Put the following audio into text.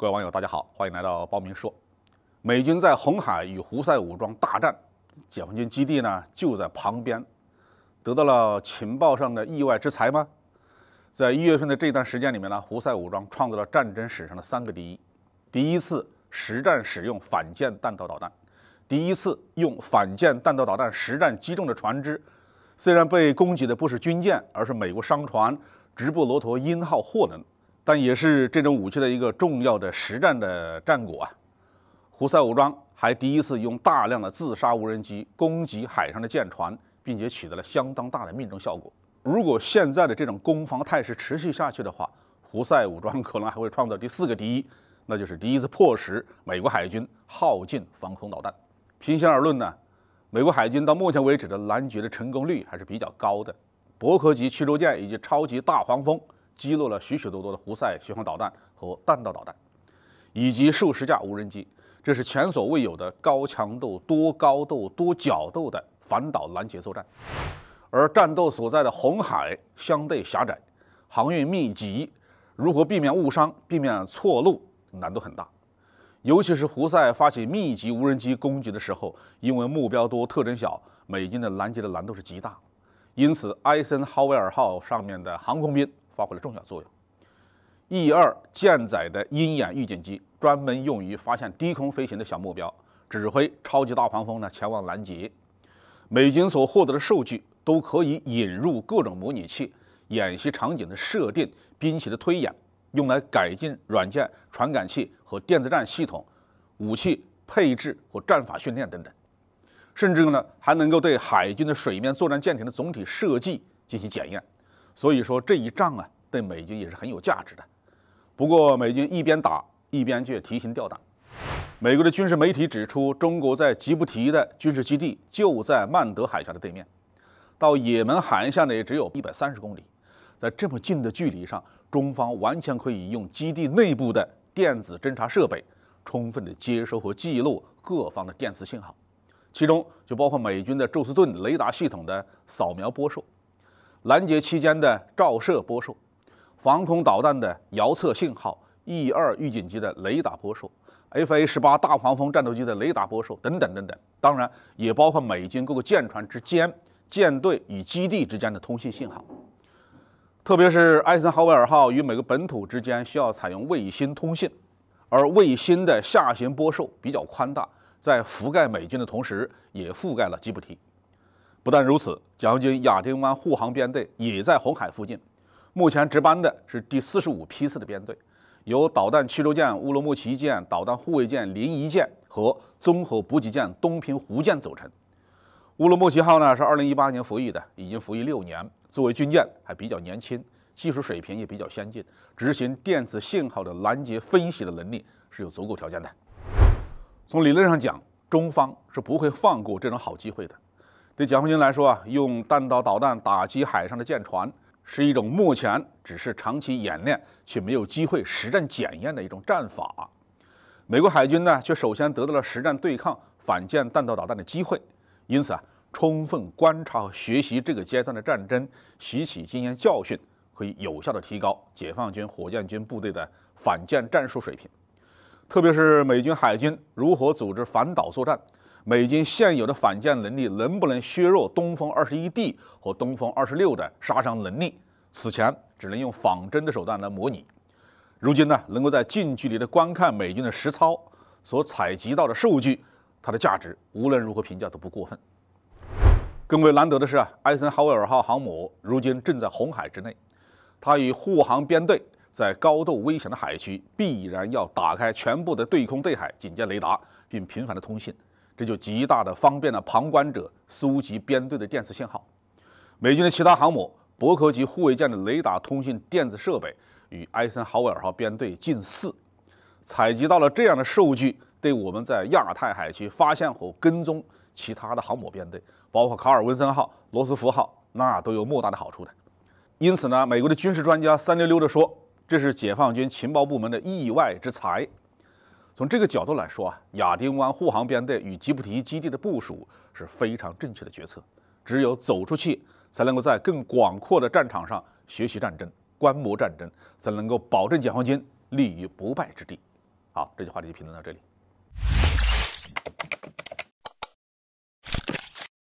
各位网友，大家好，欢迎来到报名说。美军在红海与胡塞武装大战，解放军基地呢就在旁边，得到了情报上的意外之财吗？在一月份的这段时间里面呢，胡塞武装创造了战争史上的三个第一：第一次实战使用反舰弹道导弹，第一次用反舰弹道导弹实战击中的船只。虽然被攻击的不是军舰，而是美国商船“直布罗陀鹰号”货轮。但也是这种武器的一个重要的实战的战果啊！胡塞武装还第一次用大量的自杀无人机攻击海上的舰船，并且取得了相当大的命中效果。如果现在的这种攻防态势持续下去的话，胡塞武装可能还会创造第四个第一，那就是第一次迫使美国海军耗尽防空导弹。平心而论呢，美国海军到目前为止的拦截的成功率还是比较高的，伯克级驱逐舰以及超级大黄蜂。击落了许许多多的胡塞巡航导弹和弹道导弹，以及数十架无人机。这是前所未有的高强度、多高度、多角度的反导拦截作战。而战斗所在的红海相对狭窄，航运密集，如何避免误伤、避免错路，难度很大。尤其是胡塞发起密集无人机攻击的时候，因为目标多、特征小，美军的拦截的难度是极大。因此，艾森豪威尔号上面的航空兵。发挥了重要作用。E 二舰载的鹰眼预警机专门用于发现低空飞行的小目标，指挥超级大黄蜂呢前往拦截。美军所获得的数据都可以引入各种模拟器，演习场景的设定、兵器的推演，用来改进软件、传感器和电子战系统、武器配置和战法训练等等，甚至呢还能够对海军的水面作战舰艇的总体设计进行检验。所以说这一仗啊，对美军也是很有价值的。不过美军一边打一边却提心吊胆。美国的军事媒体指出，中国在吉布提的军事基地就在曼德海峡的对面，到也门海岸呢也只有一百三十公里。在这么近的距离上，中方完全可以用基地内部的电子侦察设备，充分的接收和记录各方的电磁信号，其中就包括美军的宙斯盾雷达系统的扫描波束。拦截期间的照射波束、防空导弹的遥测信号、E 二预警机的雷达波束、FA 十八大黄蜂战斗机的雷达波束等等等等，当然也包括美军各个舰船之间、舰队与基地之间的通信信号。特别是艾森豪威尔号与美国本土之间需要采用卫星通信，而卫星的下行波束比较宽大，在覆盖美军的同时，也覆盖了吉布提。不但如此，解放军亚丁湾护航编队也在红海附近。目前值班的是第四十五批次的编队，由导弹驱逐舰“乌鲁木齐”舰、导弹护卫舰“临沂”舰和综合补给舰“东平湖”舰组成。“乌鲁木齐”号呢是2018年服役的，已经服役六年，作为军舰还比较年轻，技术水平也比较先进，执行电子信号的拦截分析的能力是有足够条件的。从理论上讲，中方是不会放过这种好机会的。对解放军来说啊，用弹道导弹打击海上的舰船，是一种目前只是长期演练却没有机会实战检验的一种战法。美国海军呢，却首先得到了实战对抗反舰弹道导弹的机会，因此啊，充分观察和学习这个阶段的战争，吸取经验教训，可以有效地提高解放军火箭军部队的反舰战术水平。特别是美军海军如何组织反导作战。美军现有的反舰能力能不能削弱东风二十一 D 和东风二十六的杀伤能力？此前只能用仿真的手段来模拟，如今呢，能够在近距离的观看美军的实操，所采集到的数据，它的价值无论如何评价都不过分。更为难得的是啊，艾森豪威尔号航母如今正在红海之内，它与护航编队在高度危险的海区，必然要打开全部的对空对海警戒雷达，并频繁的通信。这就极大的方便了旁观者搜集编队的电磁信号。美军的其他航母、伯克级护卫舰的雷达、通信电子设备与埃森豪威尔号编队近似，采集到了这样的数据，对我们在亚太海区发现和跟踪其他的航母编队，包括卡尔文森号、罗斯福号，那都有莫大的好处的。因此呢，美国的军事专家三溜溜地说，这是解放军情报部门的意外之财。从这个角度来说啊，亚丁湾护航编队与吉布提基地的部署是非常正确的决策。只有走出去，才能够在更广阔的战场上学习战争、观摩战争，才能够保证解放军立于不败之地。好，这句话就评论到这里。